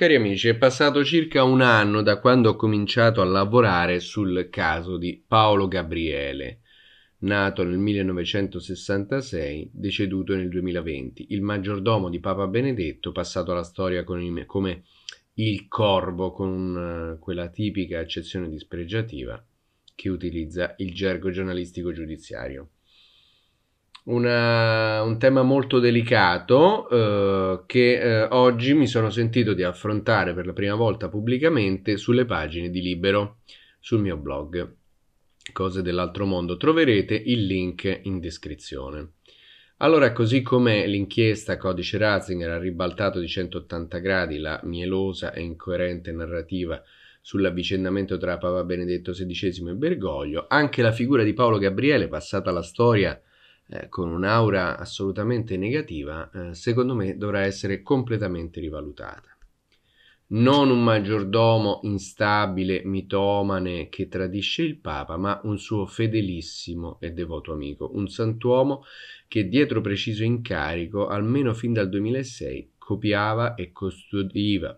Cari amici, è passato circa un anno da quando ho cominciato a lavorare sul caso di Paolo Gabriele, nato nel 1966, deceduto nel 2020, il maggiordomo di Papa Benedetto, passato alla storia il, come il corvo con una, eh, quella tipica accezione dispregiativa che utilizza il gergo giornalistico giudiziario una, un tema molto delicato eh, che eh, oggi mi sono sentito di affrontare per la prima volta pubblicamente sulle pagine di Libero, sul mio blog. Cose dell'altro mondo troverete il link in descrizione. Allora, così come l'inchiesta Codice Ratzinger ha ribaltato di 180 gradi la mielosa e incoerente narrativa sull'avvicendamento tra Papa Benedetto XVI e Bergoglio, anche la figura di Paolo Gabriele, passata alla storia eh, con un'aura assolutamente negativa, eh, secondo me dovrà essere completamente rivalutata. Non un maggiordomo instabile, mitomane che tradisce il Papa, ma un suo fedelissimo e devoto amico, un santuomo che dietro preciso incarico, almeno fin dal 2006, copiava e custodiva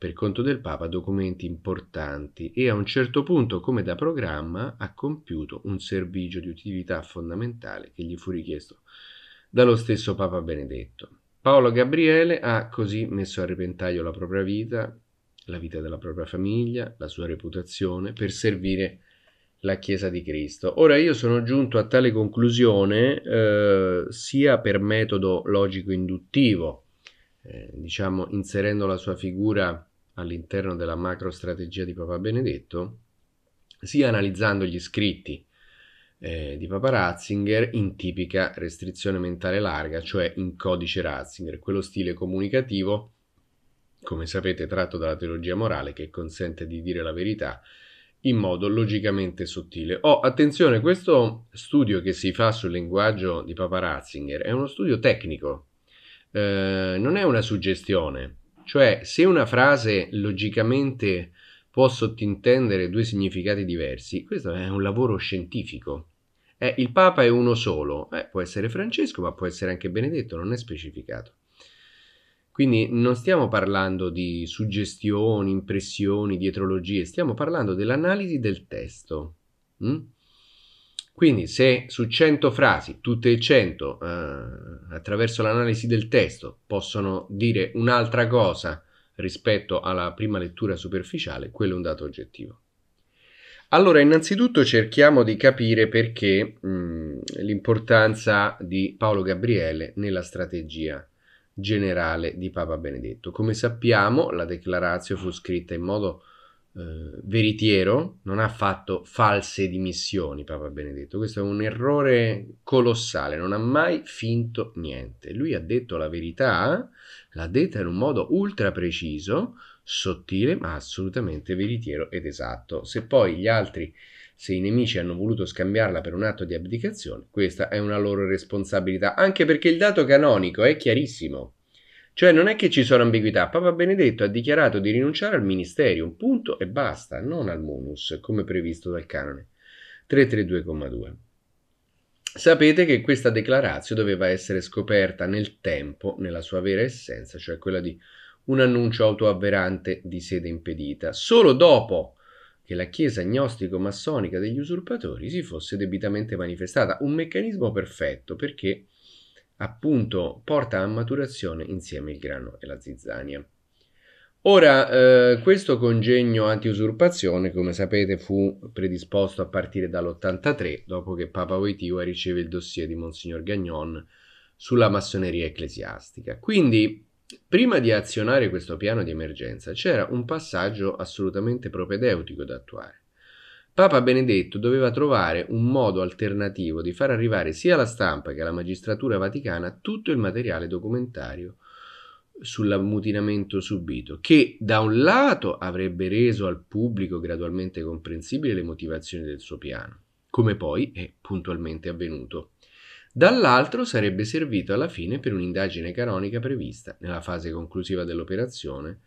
per conto del Papa documenti importanti e a un certo punto, come da programma, ha compiuto un servizio di utilità fondamentale che gli fu richiesto dallo stesso Papa Benedetto. Paolo Gabriele ha così messo a repentaglio la propria vita, la vita della propria famiglia, la sua reputazione, per servire la Chiesa di Cristo. Ora io sono giunto a tale conclusione eh, sia per metodo logico-induttivo, eh, diciamo inserendo la sua figura all'interno della macro strategia di Papa Benedetto, sia analizzando gli scritti eh, di Papa Ratzinger in tipica restrizione mentale larga, cioè in codice Ratzinger, quello stile comunicativo, come sapete, tratto dalla teologia morale che consente di dire la verità in modo logicamente sottile. Oh, attenzione, questo studio che si fa sul linguaggio di Papa Ratzinger è uno studio tecnico, eh, non è una suggestione. Cioè, se una frase logicamente può sottintendere due significati diversi, questo è un lavoro scientifico. Eh, il Papa è uno solo, eh, può essere Francesco, ma può essere anche Benedetto, non è specificato. Quindi non stiamo parlando di suggestioni, impressioni, dietrologie, stiamo parlando dell'analisi del testo. Mm? Quindi se su 100 frasi, tutte e 100, eh, attraverso l'analisi del testo, possono dire un'altra cosa rispetto alla prima lettura superficiale, quello è un dato oggettivo. Allora, innanzitutto cerchiamo di capire perché mh, mm, l'importanza di Paolo Gabriele nella strategia generale di Papa Benedetto. Come sappiamo, la Declarazio fu scritta in modo eh, veritiero, non ha fatto false dimissioni Papa Benedetto, questo è un errore colossale, non ha mai finto niente, lui ha detto la verità, l'ha detta in un modo ultra preciso, sottile ma assolutamente veritiero ed esatto. Se poi gli altri, se i nemici hanno voluto scambiarla per un atto di abdicazione, questa è una loro responsabilità, anche perché il dato canonico è chiarissimo. Cioè non è che ci sono ambiguità, Papa Benedetto ha dichiarato di rinunciare al ministerium, punto e basta, non al munus, come previsto dal canone 332,2. Sapete che questa declarazione doveva essere scoperta nel tempo, nella sua vera essenza, cioè quella di un annuncio autoavverante di sede impedita, solo dopo che la Chiesa agnostico-massonica degli usurpatori si fosse debitamente manifestata, un meccanismo perfetto perché appunto porta a maturazione insieme il grano e la zizzania. Ora, eh, questo congegno anti-usurpazione, come sapete, fu predisposto a partire dall'83, dopo che Papa Voitiva riceve il dossier di Monsignor Gagnon sulla massoneria ecclesiastica. Quindi, prima di azionare questo piano di emergenza, c'era un passaggio assolutamente propedeutico da attuare. Papa Benedetto doveva trovare un modo alternativo di far arrivare sia alla stampa che alla magistratura vaticana tutto il materiale documentario sull'ammutinamento subito, che da un lato avrebbe reso al pubblico gradualmente comprensibile le motivazioni del suo piano, come poi è puntualmente avvenuto. Dall'altro sarebbe servito alla fine per un'indagine canonica prevista, nella fase conclusiva dell'operazione,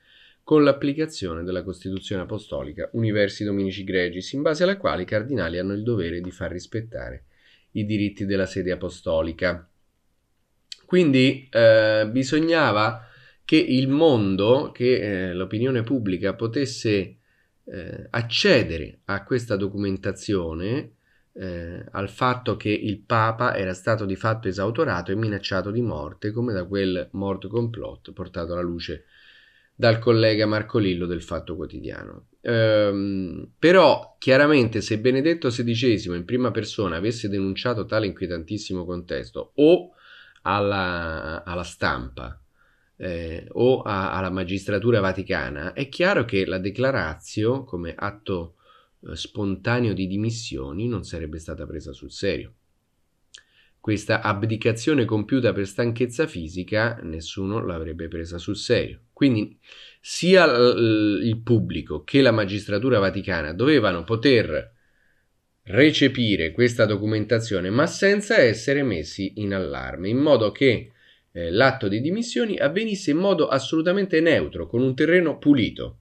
con l'applicazione della Costituzione Apostolica Universi Dominici Gregis, in base alla quale i cardinali hanno il dovere di far rispettare i diritti della sede apostolica. Quindi eh, bisognava che il mondo, che eh, l'opinione pubblica potesse eh, accedere a questa documentazione, eh, al fatto che il Papa era stato di fatto esautorato e minacciato di morte, come da quel morto complotto portato alla luce dal collega Marco Lillo del Fatto Quotidiano. Ehm, però chiaramente se Benedetto XVI in prima persona avesse denunciato tale inquietantissimo contesto o alla, alla stampa eh, o a, alla magistratura vaticana, è chiaro che la declarazio come atto eh, spontaneo di dimissioni non sarebbe stata presa sul serio. Questa abdicazione compiuta per stanchezza fisica nessuno l'avrebbe presa sul serio. Quindi sia il pubblico che la magistratura vaticana dovevano poter recepire questa documentazione ma senza essere messi in allarme, in modo che eh, l'atto di dimissioni avvenisse in modo assolutamente neutro, con un terreno pulito,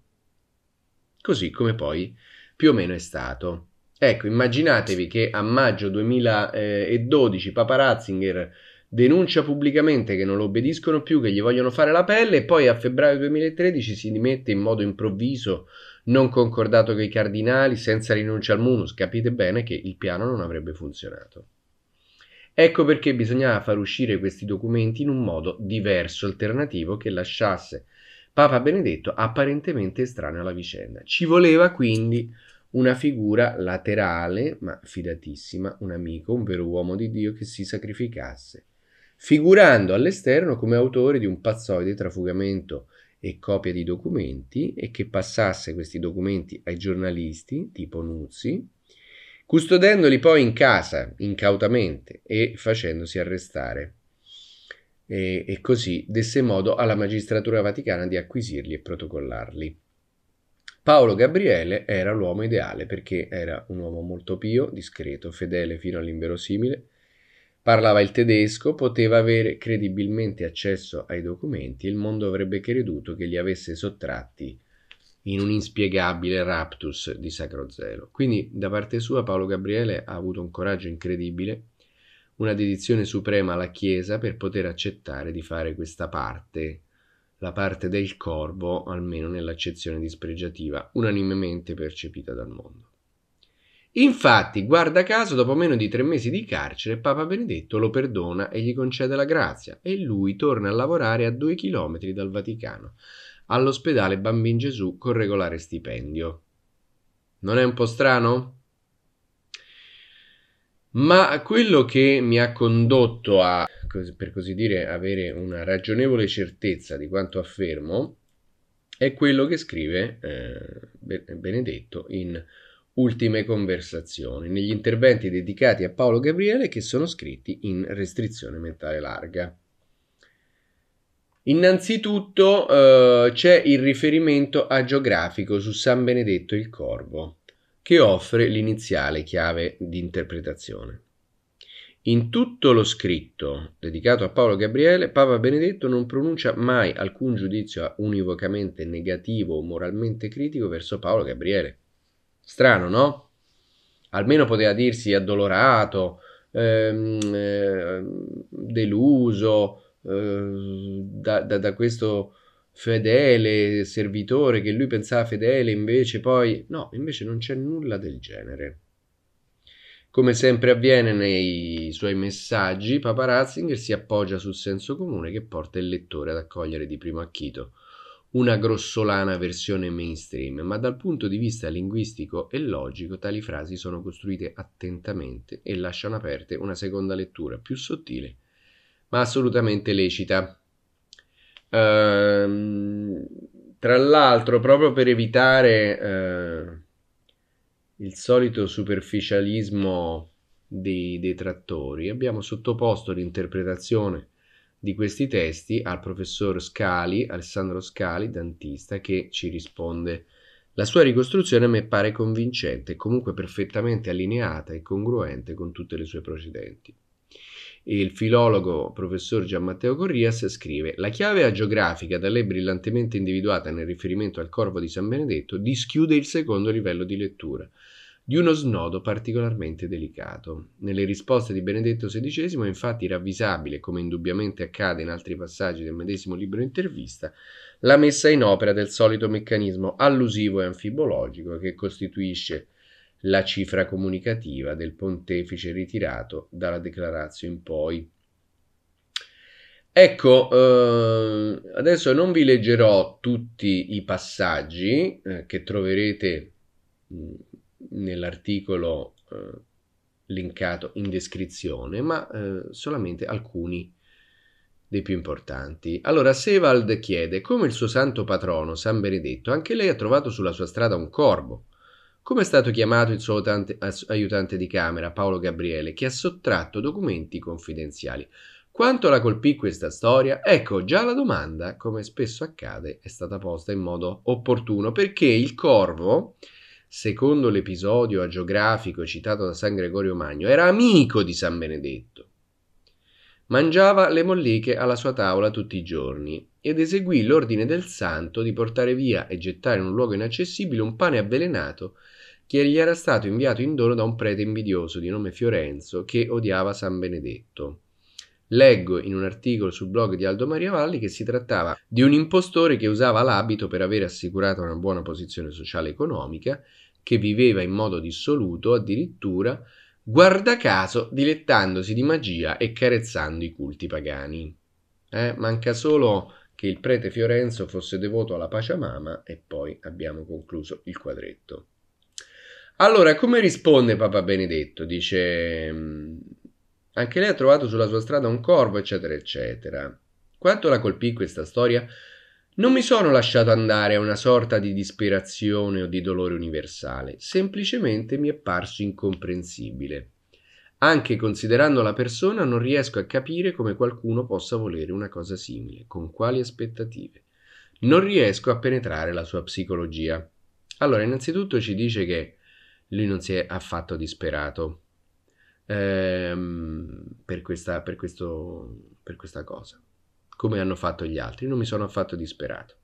così come poi più o meno è stato. Ecco, immaginatevi che a maggio 2012 Papa Ratzinger denuncia pubblicamente che non lo obbediscono più, che gli vogliono fare la pelle e poi a febbraio 2013 si dimette in modo improvviso, non concordato con i cardinali, senza rinuncia al munus. Capite bene che il piano non avrebbe funzionato. Ecco perché bisognava far uscire questi documenti in un modo diverso, alternativo, che lasciasse Papa Benedetto apparentemente estraneo alla vicenda. Ci voleva quindi una figura laterale, ma fidatissima, un amico, un vero uomo di Dio che si sacrificasse, figurando all'esterno come autore di un pazzoide trafugamento e copia di documenti e che passasse questi documenti ai giornalisti, tipo Nuzzi, custodendoli poi in casa, incautamente, e facendosi arrestare. E, e così desse modo alla magistratura vaticana di acquisirli e protocollarli. Paolo Gabriele era l'uomo ideale perché era un uomo molto pio, discreto, fedele fino all'inverosimile, parlava il tedesco, poteva avere credibilmente accesso ai documenti e il mondo avrebbe creduto che li avesse sottratti in un inspiegabile raptus di sacro zelo. Quindi da parte sua Paolo Gabriele ha avuto un coraggio incredibile, una dedizione suprema alla Chiesa per poter accettare di fare questa parte la parte del corvo, almeno nell'accezione dispregiativa, unanimemente percepita dal mondo. Infatti, guarda caso, dopo meno di tre mesi di carcere, Papa Benedetto lo perdona e gli concede la grazia e lui torna a lavorare a due chilometri dal Vaticano, all'ospedale Bambin Gesù con regolare stipendio. Non è un po' strano? Ma quello che mi ha condotto a per così dire, avere una ragionevole certezza di quanto affermo, è quello che scrive eh, Benedetto in Ultime conversazioni, negli interventi dedicati a Paolo Gabriele che sono scritti in restrizione mentale larga. Innanzitutto eh, c'è il riferimento agiografico su San Benedetto il Corvo, che offre l'iniziale chiave di interpretazione. In tutto lo scritto dedicato a Paolo Gabriele, Papa Benedetto non pronuncia mai alcun giudizio univocamente negativo o moralmente critico verso Paolo Gabriele. Strano, no? Almeno poteva dirsi addolorato, ehm, eh, deluso eh, da, da, da, questo fedele servitore che lui pensava fedele, invece poi... No, invece non c'è nulla del genere. Come sempre avviene nei suoi messaggi, Papa Ratzinger si appoggia sul senso comune che porta il lettore ad accogliere di primo acchito una grossolana versione mainstream, ma dal punto di vista linguistico e logico tali frasi sono costruite attentamente e lasciano aperte una seconda lettura più sottile, ma assolutamente lecita. Ehm, tra l'altro, proprio per evitare... Eh, il solito superficialismo dei detrattori, abbiamo sottoposto l'interpretazione di questi testi al professor Scali, Alessandro Scali, dantista, che ci risponde. La sua ricostruzione mi pare convincente, comunque perfettamente allineata e congruente con tutte le sue precedenti. Il filologo professor Gianmatteo Corrias scrive: La chiave agiografica da lei brillantemente individuata nel riferimento al corvo di San Benedetto dischiude il secondo livello di lettura, di uno snodo particolarmente delicato. Nelle risposte di Benedetto XVI è infatti ravvisabile, come indubbiamente accade in altri passaggi del medesimo libro intervista, la messa in opera del solito meccanismo allusivo e anfibologico che costituisce la cifra comunicativa del pontefice ritirato dalla declarazione in poi. Ecco, eh, adesso non vi leggerò tutti i passaggi eh, che troverete mh, mm, nell'articolo eh, linkato in descrizione, ma eh, solamente alcuni dei più importanti. Allora, Sevald chiede, come il suo santo patrono, San Benedetto, anche lei ha trovato sulla sua strada un corvo. Come è stato chiamato il suo tante, aiutante di camera, Paolo Gabriele, che ha sottratto documenti confidenziali? Quanto la colpì questa storia? Ecco, già la domanda, come spesso accade, è stata posta in modo opportuno perché il corvo secondo l'episodio agiografico citato da San Gregorio Magno, era amico di San Benedetto. Mangiava le molliche alla sua tavola tutti i giorni ed eseguì l'ordine del santo di portare via e gettare in un luogo inaccessibile un pane avvelenato che gli era stato inviato in dono da un prete invidioso di nome Fiorenzo che odiava San Benedetto. Leggo in un articolo sul blog di Aldo Maria Valli che si trattava di un impostore che usava l'abito per avere assicurata una buona posizione sociale e economica che viveva in modo dissoluto addirittura, guarda caso dilettandosi di magia e carezzando i culti pagani. Eh, manca solo che il prete Fiorenzo fosse devoto alla Pachamama e poi abbiamo concluso il quadretto. Allora, come risponde Papa Benedetto? Dice, mm, anche lei ha trovato sulla sua strada un corvo, eccetera, eccetera. Quanto la colpì questa storia? Non mi sono lasciato andare a una sorta di disperazione o di dolore universale, semplicemente mi è parso incomprensibile. Anche considerando la persona non riesco a capire come qualcuno possa volere una cosa simile, con quali aspettative. Non riesco a penetrare la sua psicologia. Allora, innanzitutto ci dice che lui non si è affatto disperato ehm, per, questa, per, questo, per questa cosa come hanno fatto gli altri, non mi sono affatto disperato.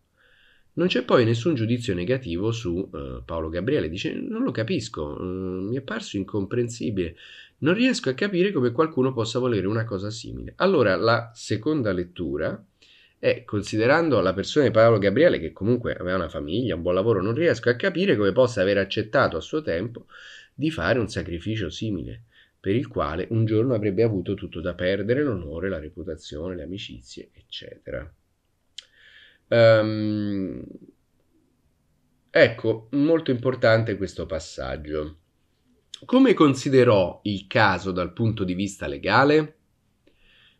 Non c'è poi nessun giudizio negativo su eh, Paolo Gabriele, dice non lo capisco, eh, mi è parso incomprensibile, non riesco a capire come qualcuno possa volere una cosa simile. Allora la seconda lettura è considerando la persona di Paolo Gabriele che comunque aveva una famiglia, un buon lavoro, non riesco a capire come possa aver accettato a suo tempo di fare un sacrificio simile per il quale un giorno avrebbe avuto tutto da perdere, l'onore, la reputazione, le amicizie, eccetera. Um, ecco, molto importante questo passaggio. Come considerò il caso dal punto di vista legale?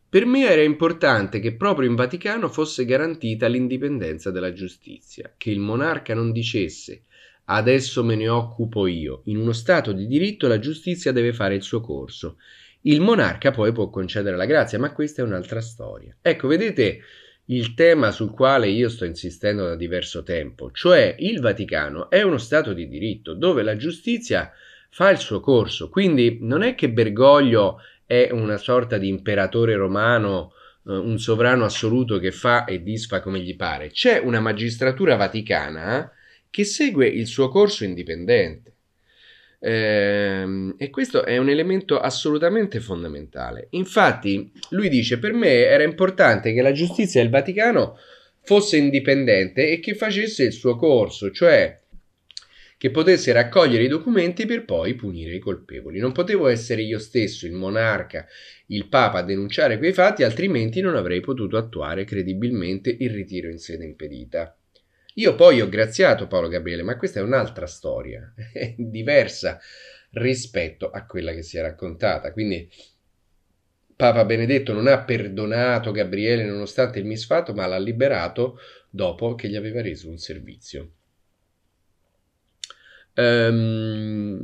Per me era importante che proprio in Vaticano fosse garantita l'indipendenza della giustizia, che il monarca non dicesse Adesso me ne occupo io. In uno Stato di diritto la giustizia deve fare il suo corso. Il monarca poi può concedere la grazia, ma questa è un'altra storia. Ecco, vedete il tema sul quale io sto insistendo da diverso tempo, cioè il Vaticano è uno Stato di diritto dove la giustizia fa il suo corso, quindi non è che Bergoglio è una sorta di imperatore romano, eh, un sovrano assoluto che fa e disfa come gli pare, c'è una magistratura vaticana che segue il suo corso indipendente. Ehm, e questo è un elemento assolutamente fondamentale. Infatti, lui dice: Per me era importante che la giustizia del Vaticano fosse indipendente e che facesse il suo corso, cioè che potesse raccogliere i documenti per poi punire i colpevoli. Non potevo essere io stesso, il monarca, il papa a denunciare quei fatti, altrimenti non avrei potuto attuare credibilmente il ritiro in sede impedita. Io poi ho graziato Paolo Gabriele, ma questa è un'altra storia, è diversa rispetto a quella che si è raccontata. Quindi Papa Benedetto non ha perdonato Gabriele nonostante il misfatto, ma l'ha liberato dopo che gli aveva reso un servizio. Um,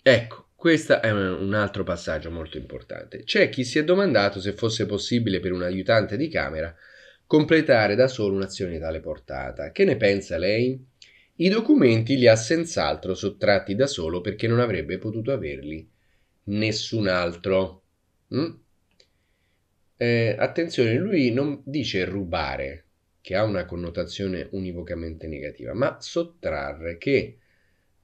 ecco, questo è un altro passaggio molto importante. C'è chi si è domandato se fosse possibile per un aiutante di camera completare da solo un'azione di tale portata. Che ne pensa lei? I documenti li ha senz'altro sottratti da solo perché non avrebbe potuto averli nessun altro. Mm? Eh, attenzione, lui non dice rubare, che ha una connotazione univocamente negativa, ma sottrarre che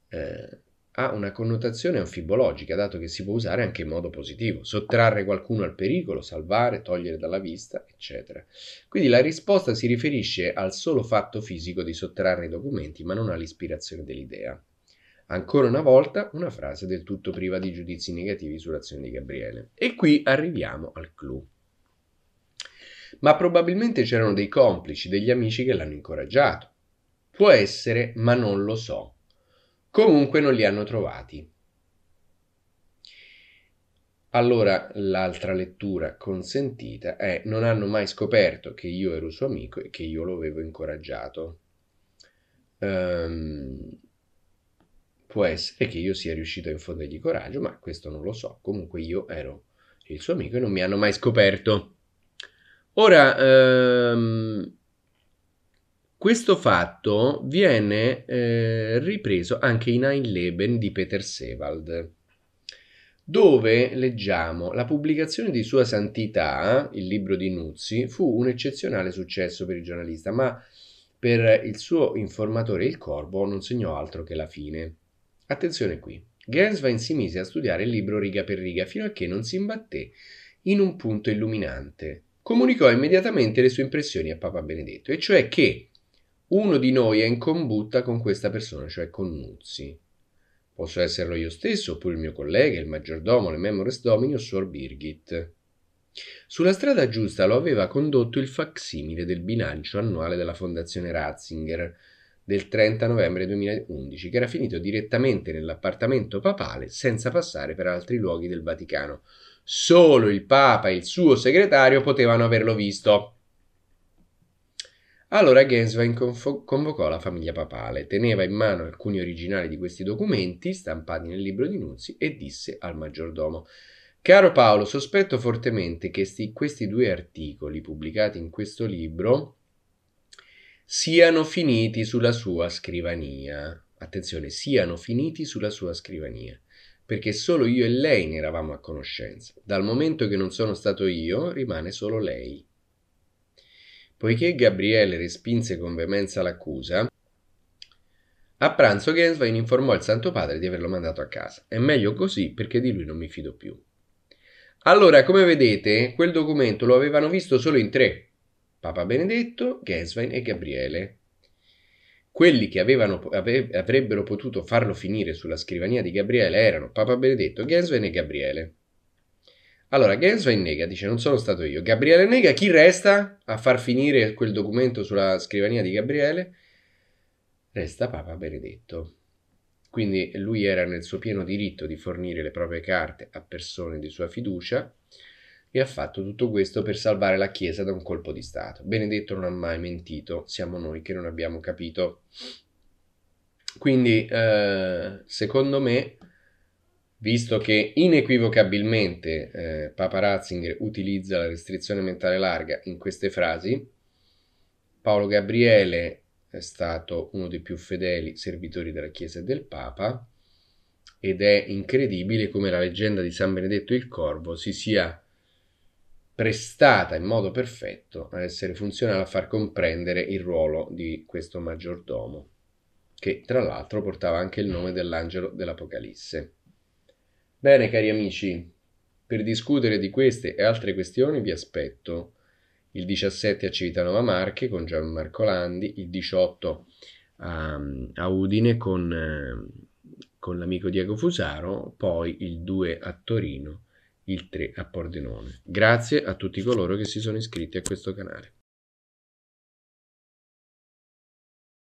eh, ha una connotazione anfibologica, dato che si può usare anche in modo positivo, sottrarre qualcuno al pericolo, salvare, togliere dalla vista, eccetera. Quindi la risposta si riferisce al solo fatto fisico di sottrarre i documenti, ma non all'ispirazione dell'idea. Ancora una volta una frase del tutto priva di giudizi negativi sull'azione di Gabriele. E qui arriviamo al clou. Ma probabilmente c'erano dei complici, degli amici che l'hanno incoraggiato. Può essere, ma non lo so. Comunque non li hanno trovati. Allora l'altra lettura consentita è non hanno mai scoperto che io ero suo amico e che io lo avevo incoraggiato. Um, può essere che io sia riuscito a infondergli coraggio, ma questo non lo so. Comunque io ero il suo amico e non mi hanno mai scoperto. Ora, um, questo fatto viene eh, ripreso anche in Ein Leben di Peter Sewald, dove leggiamo la pubblicazione di Sua Santità, il libro di Nuzzi, fu un eccezionale successo per il giornalista, ma per il suo informatore il corvo non segnò altro che la fine. Attenzione qui, Genswein si mise a studiare il libro riga per riga fino a che non si imbatté in un punto illuminante. Comunicò immediatamente le sue impressioni a Papa Benedetto, e cioè che uno di noi è in combutta con questa persona, cioè con Nuzzi. Posso esserlo io stesso, oppure il mio collega, il maggiordomo, le memores domini o Suor Birgit. Sulla strada giusta lo aveva condotto il facsimile del bilancio annuale della Fondazione Ratzinger del 30 novembre 2011, che era finito direttamente nell'appartamento papale senza passare per altri luoghi del Vaticano. Solo il Papa e il suo segretario potevano averlo visto. Allora Genswein convocò la famiglia papale, teneva in mano alcuni originali di questi documenti stampati nel libro di Nunzi e disse al maggiordomo Caro Paolo, sospetto fortemente che sti, questi due articoli pubblicati in questo libro siano finiti sulla sua scrivania. Attenzione, siano finiti sulla sua scrivania perché solo io e lei ne eravamo a conoscenza. Dal momento che non sono stato io, rimane solo lei. Poiché Gabriele respinse con veemenza l'accusa, a pranzo Genswein informò il Santo Padre di averlo mandato a casa. È meglio così perché di lui non mi fido più. Allora, come vedete, quel documento lo avevano visto solo in tre. Papa Benedetto, Genswein e Gabriele. Quelli che avevano, ave, avrebbero potuto farlo finire sulla scrivania di Gabriele erano Papa Benedetto, Genswein e Gabriele. Allora, Genso Nega dice: Non sono stato io. Gabriele Nega, chi resta a far finire quel documento sulla scrivania di Gabriele? Resta Papa Benedetto. Quindi lui era nel suo pieno diritto di fornire le proprie carte a persone di sua fiducia e ha fatto tutto questo per salvare la Chiesa da un colpo di Stato. Benedetto non ha mai mentito, siamo noi che non abbiamo capito. Quindi, eh, secondo me, visto che inequivocabilmente eh, Papa Ratzinger utilizza la restrizione mentale larga in queste frasi, Paolo Gabriele è stato uno dei più fedeli servitori della Chiesa e del Papa ed è incredibile come la leggenda di San Benedetto il Corvo si sia prestata in modo perfetto a essere funzionale a far comprendere il ruolo di questo maggiordomo, che tra l'altro portava anche il nome dell'angelo dell'Apocalisse. Bene, cari amici, per discutere di queste e altre questioni vi aspetto il 17 a Civitanova Marche con Gianmarco Landi, il 18 a, a Udine con, con l'amico Diego Fusaro, poi il 2 a Torino, il 3 a Pordenone. Grazie a tutti coloro che si sono iscritti a questo canale.